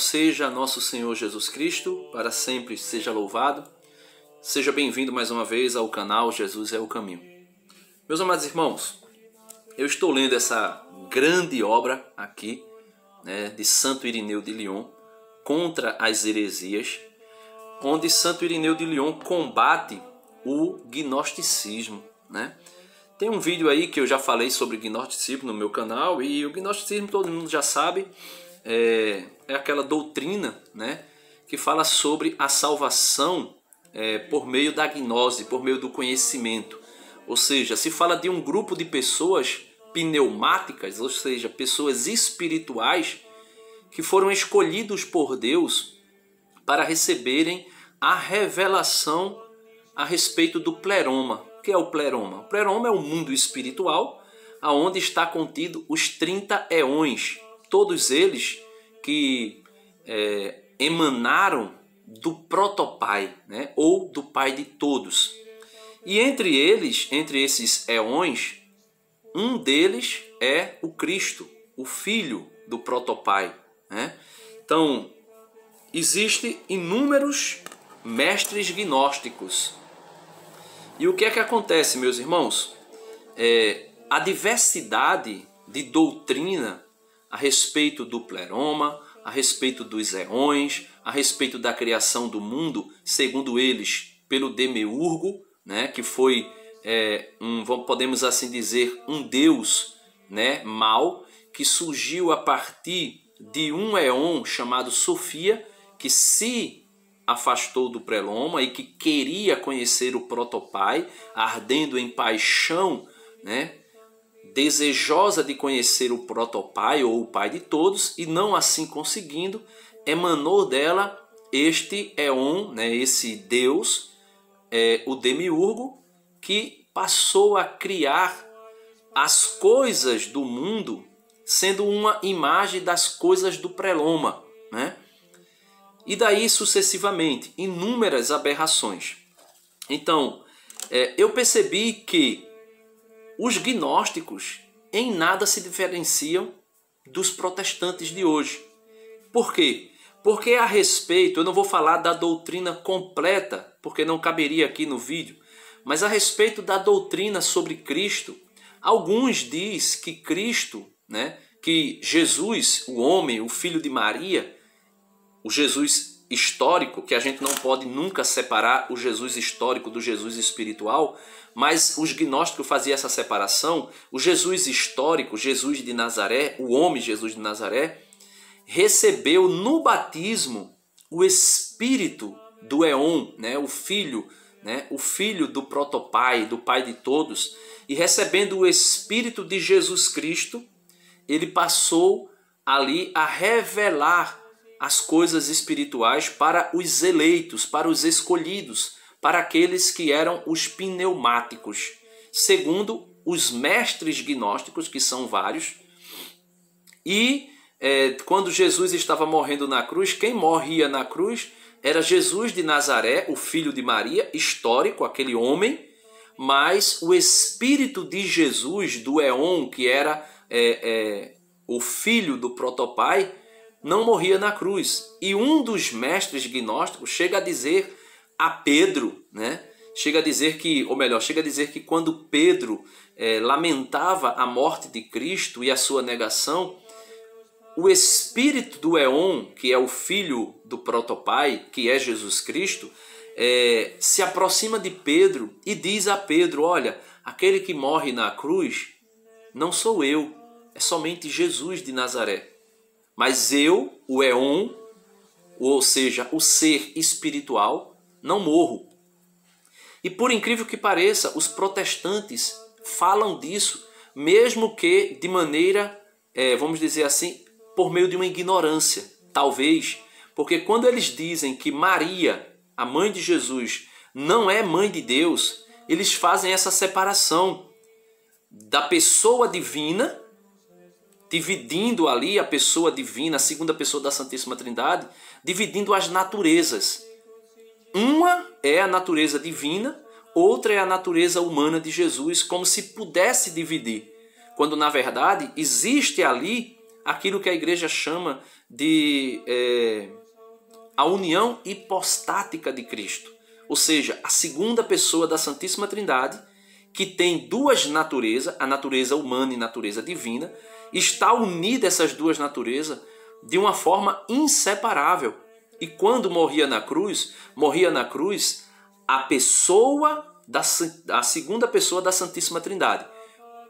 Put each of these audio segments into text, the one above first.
seja nosso Senhor Jesus Cristo, para sempre seja louvado. Seja bem-vindo mais uma vez ao canal Jesus é o Caminho. Meus amados irmãos, eu estou lendo essa grande obra aqui, né, de Santo Irineu de Lyon, Contra as Heresias, onde Santo Irineu de Lyon combate o gnosticismo, né? Tem um vídeo aí que eu já falei sobre gnosticismo no meu canal e o gnosticismo todo mundo já sabe, é, é aquela doutrina né, que fala sobre a salvação é, por meio da gnose, por meio do conhecimento. Ou seja, se fala de um grupo de pessoas pneumáticas, ou seja, pessoas espirituais, que foram escolhidos por Deus para receberem a revelação a respeito do pleroma. O que é o pleroma? O pleroma é o mundo espiritual, aonde está contido os 30 eões. Todos eles que é, emanaram do protopai, né? ou do pai de todos. E entre eles, entre esses eões, um deles é o Cristo, o filho do protopai. Né? Então, existem inúmeros mestres gnósticos. E o que é que acontece, meus irmãos? É, a diversidade de doutrina a respeito do pleroma, a respeito dos eões, a respeito da criação do mundo, segundo eles, pelo Demiurgo, né, que foi é, um, podemos assim dizer, um deus, né, mal, que surgiu a partir de um éon chamado Sofia, que se afastou do preloma e que queria conhecer o protopai, ardendo em paixão, né, desejosa de conhecer o protopai ou o pai de todos e não assim conseguindo, emanou dela este Eon, é né, esse Deus, é, o demiurgo, que passou a criar as coisas do mundo sendo uma imagem das coisas do preloma, né? E daí sucessivamente, inúmeras aberrações. Então, é, eu percebi que os gnósticos em nada se diferenciam dos protestantes de hoje. Por quê? Porque a respeito, eu não vou falar da doutrina completa, porque não caberia aqui no vídeo, mas a respeito da doutrina sobre Cristo, alguns diz que Cristo, né, que Jesus, o homem, o filho de Maria, o Jesus histórico, que a gente não pode nunca separar o Jesus histórico do Jesus espiritual, mas os gnósticos faziam essa separação. O Jesus histórico, Jesus de Nazaré, o homem Jesus de Nazaré, recebeu no batismo o espírito do Eon, né, o filho, né, o filho do protopai, do pai de todos, e recebendo o espírito de Jesus Cristo, ele passou ali a revelar as coisas espirituais para os eleitos, para os escolhidos, para aqueles que eram os pneumáticos. Segundo os mestres gnósticos, que são vários, e é, quando Jesus estava morrendo na cruz, quem morria na cruz era Jesus de Nazaré, o filho de Maria, histórico, aquele homem, mas o espírito de Jesus, do Eon, que era é, é, o filho do protopai, não morria na cruz. E um dos mestres gnósticos chega a dizer a Pedro, né? Chega a dizer que, ou melhor, chega a dizer que quando Pedro é, lamentava a morte de Cristo e a sua negação, o espírito do Éon, que é o filho do protopai, que é Jesus Cristo, é, se aproxima de Pedro e diz a Pedro: Olha, aquele que morre na cruz não sou eu, é somente Jesus de Nazaré. Mas eu, o Eon, ou seja, o ser espiritual, não morro. E por incrível que pareça, os protestantes falam disso, mesmo que de maneira, é, vamos dizer assim, por meio de uma ignorância, talvez, porque quando eles dizem que Maria, a mãe de Jesus, não é mãe de Deus, eles fazem essa separação da pessoa divina dividindo ali a pessoa divina, a segunda pessoa da Santíssima Trindade, dividindo as naturezas. Uma é a natureza divina, outra é a natureza humana de Jesus, como se pudesse dividir, quando na verdade existe ali aquilo que a igreja chama de é, a união hipostática de Cristo, ou seja, a segunda pessoa da Santíssima Trindade, que tem duas naturezas, a natureza humana e a natureza divina, está unida essas duas naturezas de uma forma inseparável. E quando morria na cruz, morria na cruz a pessoa da a segunda pessoa da Santíssima Trindade.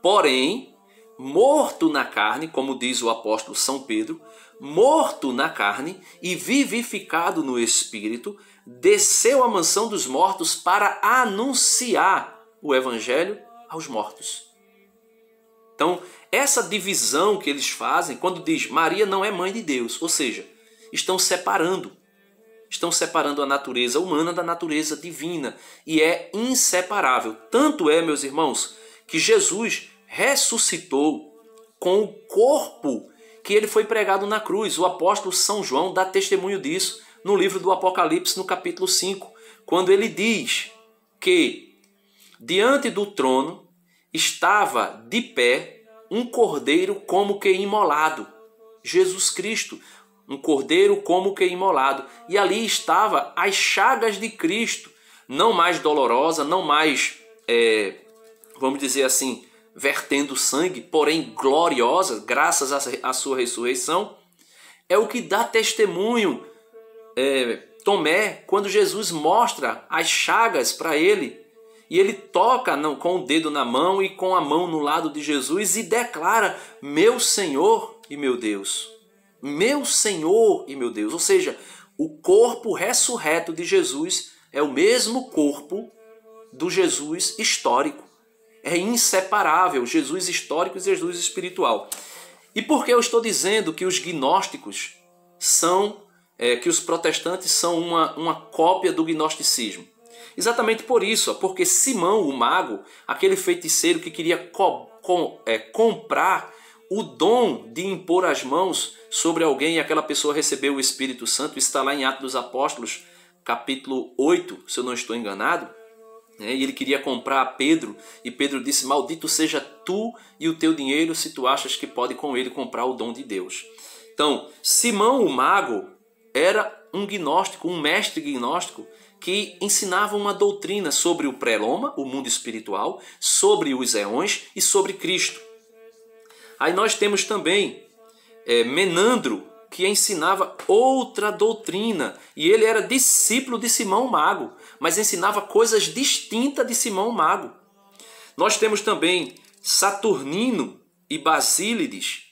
Porém, morto na carne, como diz o apóstolo São Pedro, morto na carne e vivificado no espírito, desceu à mansão dos mortos para anunciar o evangelho aos mortos. Então, essa divisão que eles fazem quando diz Maria não é mãe de Deus, ou seja, estão separando. Estão separando a natureza humana da natureza divina e é inseparável. Tanto é, meus irmãos, que Jesus ressuscitou com o corpo que ele foi pregado na cruz. O apóstolo São João dá testemunho disso no livro do Apocalipse, no capítulo 5, quando ele diz que diante do trono estava de pé um cordeiro como que imolado. Jesus Cristo, um cordeiro como que imolado. E ali estava as chagas de Cristo, não mais dolorosa, não mais, é, vamos dizer assim, vertendo sangue, porém gloriosa, graças à sua ressurreição. É o que dá testemunho é, Tomé quando Jesus mostra as chagas para ele e ele toca com o dedo na mão e com a mão no lado de Jesus e declara: Meu Senhor e meu Deus. Meu Senhor e meu Deus. Ou seja, o corpo ressurreto de Jesus é o mesmo corpo do Jesus histórico. É inseparável, Jesus histórico e Jesus espiritual. E por que eu estou dizendo que os gnósticos são, é, que os protestantes são uma, uma cópia do gnosticismo? Exatamente por isso, porque Simão, o mago, aquele feiticeiro que queria co com, é, comprar o dom de impor as mãos sobre alguém e aquela pessoa recebeu o Espírito Santo, está lá em Atos dos Apóstolos, capítulo 8, se eu não estou enganado. Né? E ele queria comprar a Pedro, e Pedro disse: Maldito seja tu e o teu dinheiro, se tu achas que pode com ele comprar o dom de Deus. Então, Simão o mago era um gnóstico, um mestre gnóstico, que ensinava uma doutrina sobre o preloma, o mundo espiritual, sobre os eões e sobre Cristo. Aí nós temos também é, Menandro, que ensinava outra doutrina, e ele era discípulo de Simão Mago, mas ensinava coisas distintas de Simão Mago. Nós temos também Saturnino e Basílides,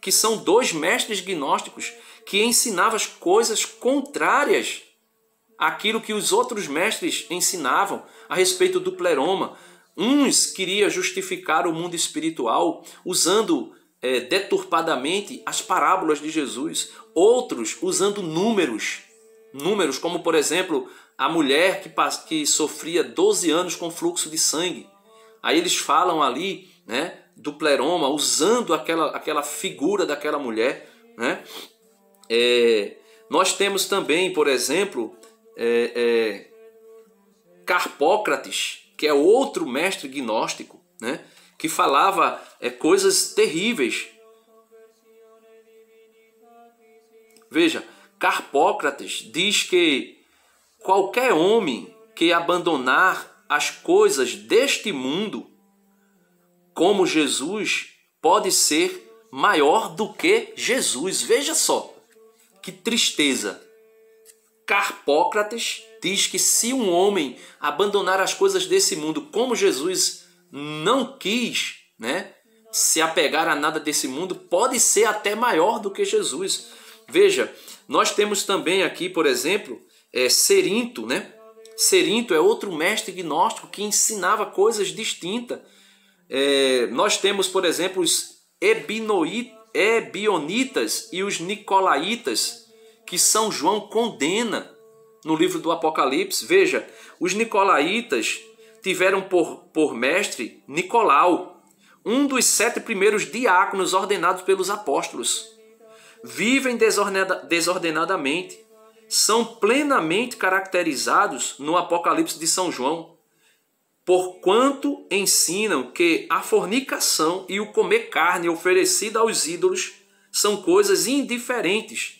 que são dois mestres gnósticos que ensinava as coisas contrárias àquilo que os outros mestres ensinavam a respeito do pleroma. Uns queriam justificar o mundo espiritual usando é, deturpadamente as parábolas de Jesus, outros usando números, números como por exemplo a mulher que, que sofria 12 anos com fluxo de sangue. Aí eles falam ali, né, do pleroma usando aquela aquela figura daquela mulher, né? É, nós temos também, por exemplo, é, é, Carpócrates, que é outro mestre gnóstico, né? que falava é, coisas terríveis. Veja, Carpócrates diz que qualquer homem que abandonar as coisas deste mundo, como Jesus, pode ser maior do que Jesus. Veja só. Que tristeza! Carpócrates diz que se um homem abandonar as coisas desse mundo como Jesus não quis, né, se apegar a nada desse mundo, pode ser até maior do que Jesus. Veja, nós temos também aqui, por exemplo, é, Serinto, né? Serinto é outro mestre gnóstico que ensinava coisas distintas. É, nós temos, por exemplo, os ebinoítas ebionitas e os nicolaitas, que São João condena no livro do Apocalipse. Veja, os nicolaitas tiveram por, por mestre Nicolau, um dos sete primeiros diáconos ordenados pelos apóstolos. Vivem desordenadamente, são plenamente caracterizados no Apocalipse de São João porquanto ensinam que a fornicação e o comer carne oferecida aos ídolos são coisas indiferentes.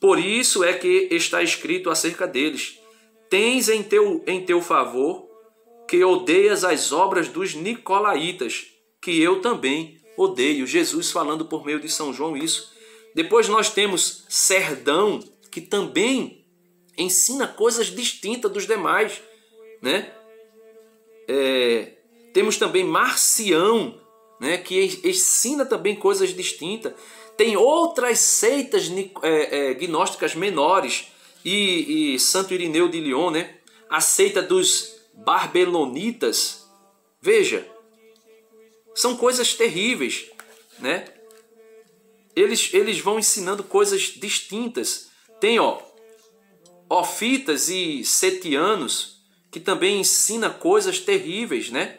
Por isso é que está escrito acerca deles: Tens em teu, em teu favor que odeias as obras dos nicolaítas, que eu também odeio. Jesus falando por meio de São João isso. Depois nós temos Serdão, que também ensina coisas distintas dos demais, né? é, temos também Marcião, né, que ensina também coisas distintas. Tem outras seitas é, é, gnósticas menores e, e, Santo Irineu de Lyon, né, a seita dos Barbelonitas. Veja, são coisas terríveis, né? Eles, eles vão ensinando coisas distintas. Tem ó, ofitas e setianos, que também ensina coisas terríveis, né?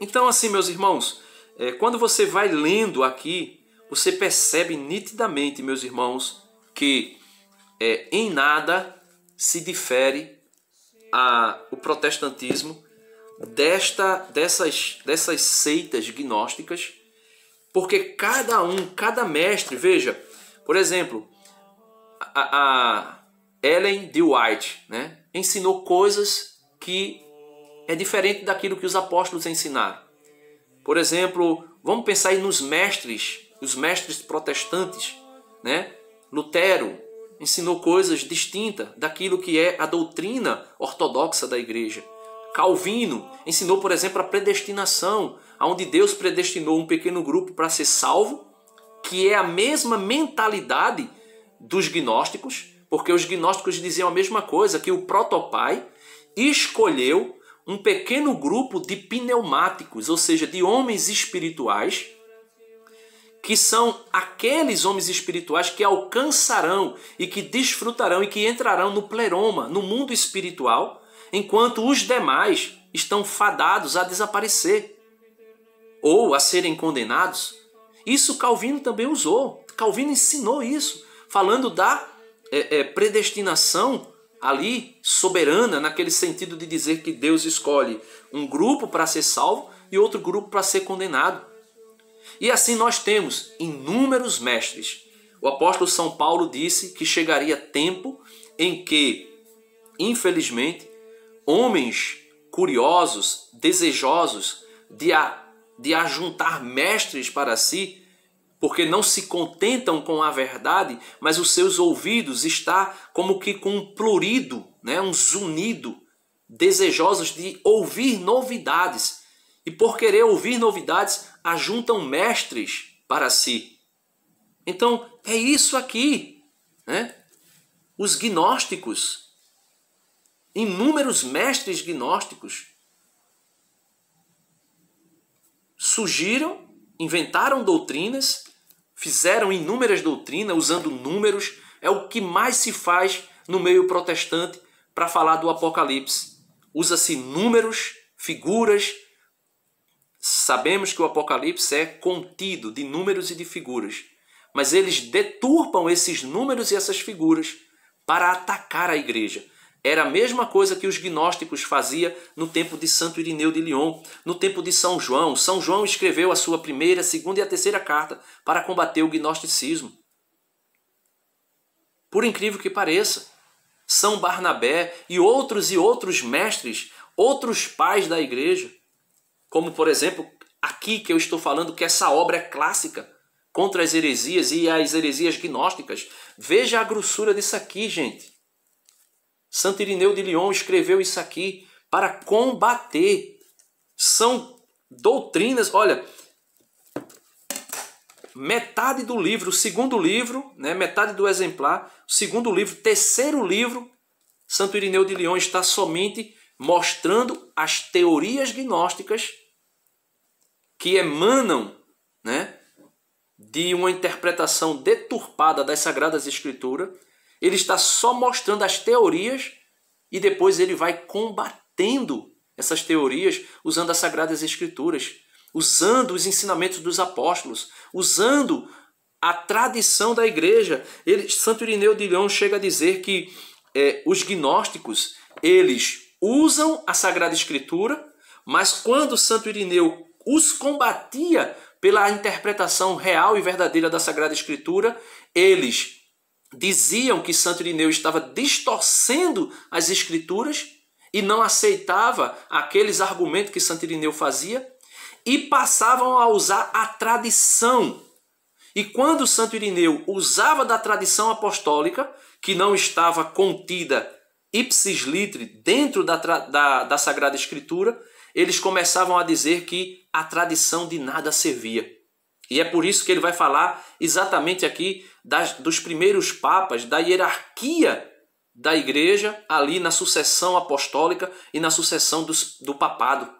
Então, assim, meus irmãos, é, quando você vai lendo aqui, você percebe nitidamente, meus irmãos, que é, em nada se difere a, o protestantismo desta, dessas, dessas seitas gnósticas, porque cada um, cada mestre, veja, por exemplo, a, a Ellen de White né, ensinou coisas que é diferente daquilo que os apóstolos ensinaram. Por exemplo, vamos pensar aí nos mestres, os mestres protestantes, né? Lutero ensinou coisas distintas daquilo que é a doutrina ortodoxa da igreja. Calvino ensinou, por exemplo, a predestinação, aonde Deus predestinou um pequeno grupo para ser salvo, que é a mesma mentalidade dos gnósticos, porque os gnósticos diziam a mesma coisa, que o protopai escolheu um pequeno grupo de pneumáticos, ou seja, de homens espirituais, que são aqueles homens espirituais que alcançarão e que desfrutarão e que entrarão no pleroma, no mundo espiritual, enquanto os demais estão fadados a desaparecer ou a serem condenados. Isso Calvino também usou. Calvino ensinou isso, falando da é, é, predestinação ali soberana, naquele sentido de dizer que Deus escolhe um grupo para ser salvo e outro grupo para ser condenado. E assim nós temos inúmeros mestres. O apóstolo São Paulo disse que chegaria tempo em que, infelizmente, homens curiosos, desejosos de, a, de ajuntar mestres para si, porque não se contentam com a verdade, mas os seus ouvidos está como que com um plurido, né, um zunido, desejosos de ouvir novidades. E por querer ouvir novidades, ajuntam mestres para si. Então, é isso aqui, né? Os gnósticos, inúmeros mestres gnósticos surgiram, inventaram doutrinas fizeram inúmeras doutrinas usando números, é o que mais se faz no meio protestante para falar do Apocalipse. Usa-se números, figuras. Sabemos que o Apocalipse é contido de números e de figuras, mas eles deturpam esses números e essas figuras para atacar a igreja. Era a mesma coisa que os gnósticos faziam no tempo de Santo Irineu de Lyon, no tempo de São João. São João escreveu a sua primeira, segunda e a terceira carta para combater o gnosticismo. Por incrível que pareça, São Barnabé e outros e outros mestres, outros pais da igreja, como por exemplo aqui que eu estou falando que essa obra é clássica contra as heresias e as heresias gnósticas. Veja a grossura disso aqui, gente. Santo Irineu de Lyon escreveu isso aqui para combater. São doutrinas, olha, metade do livro, o segundo livro, né, metade do exemplar, o segundo livro, terceiro livro, Santo Irineu de Lyon está somente mostrando as teorias gnósticas que emanam né, de uma interpretação deturpada das Sagradas Escrituras ele está só mostrando as teorias e depois ele vai combatendo essas teorias usando as Sagradas Escrituras, usando os ensinamentos dos apóstolos, usando a tradição da igreja. Ele, Santo Irineu de Leão chega a dizer que é, os gnósticos, eles usam a Sagrada Escritura, mas quando Santo Irineu os combatia pela interpretação real e verdadeira da Sagrada Escritura, eles diziam que Santo Irineu estava distorcendo as escrituras e não aceitava aqueles argumentos que Santo Irineu fazia e passavam a usar a tradição. E quando Santo Irineu usava da tradição apostólica, que não estava contida ipsis litre dentro da, da, da Sagrada Escritura, eles começavam a dizer que a tradição de nada servia. E é por isso que ele vai falar exatamente aqui das, dos primeiros papas, da hierarquia da igreja ali na sucessão apostólica e na sucessão do, do papado.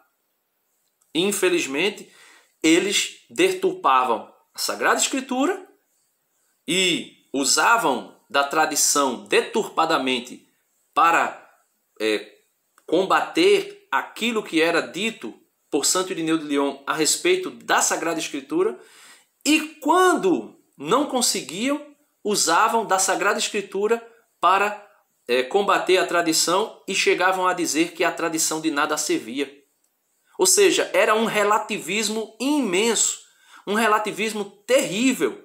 Infelizmente, eles deturpavam a Sagrada Escritura e usavam da tradição deturpadamente para é, combater aquilo que era dito por Santo Irineu de Lyon a respeito da Sagrada Escritura e quando não conseguiam, usavam da Sagrada Escritura para é, combater a tradição e chegavam a dizer que a tradição de nada servia. Ou seja, era um relativismo imenso, um relativismo terrível.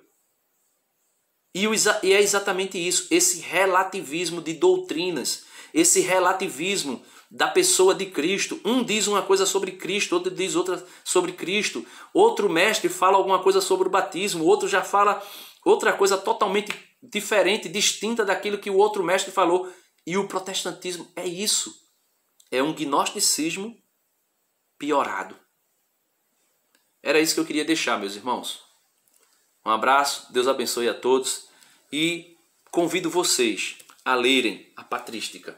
E é exatamente isso, esse relativismo de doutrinas esse relativismo da pessoa de Cristo. Um diz uma coisa sobre Cristo, outro diz outra sobre Cristo. Outro mestre fala alguma coisa sobre o batismo, outro já fala outra coisa totalmente diferente, distinta daquilo que o outro mestre falou. E o protestantismo é isso. É um gnosticismo piorado. Era isso que eu queria deixar, meus irmãos. Um abraço, Deus abençoe a todos e convido vocês a lerem a Patrística.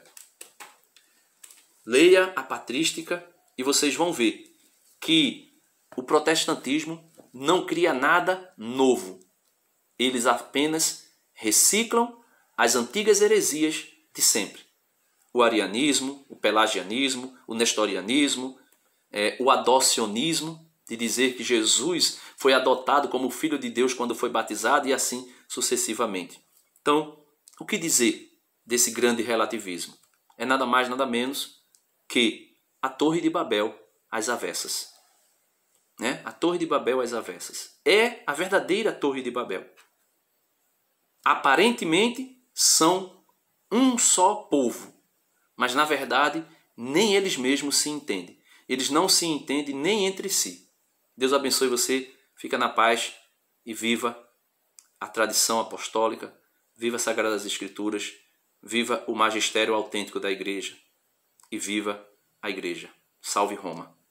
Leia a patrística e vocês vão ver que o protestantismo não cria nada novo. Eles apenas reciclam as antigas heresias de sempre. O arianismo, o pelagianismo, o nestorianismo, é, o adocionismo, de dizer que Jesus foi adotado como filho de Deus quando foi batizado e assim sucessivamente. Então, o que dizer desse grande relativismo? É nada mais, nada menos que a Torre de Babel às avessas. Né? A Torre de Babel às avessas. É a verdadeira Torre de Babel. Aparentemente são um só povo, mas na verdade nem eles mesmos se entendem. Eles não se entendem nem entre si. Deus abençoe você, fica na paz e viva a tradição apostólica, viva as Sagradas Escrituras, viva o magistério autêntico da Igreja e viva a Igreja. Salve Roma!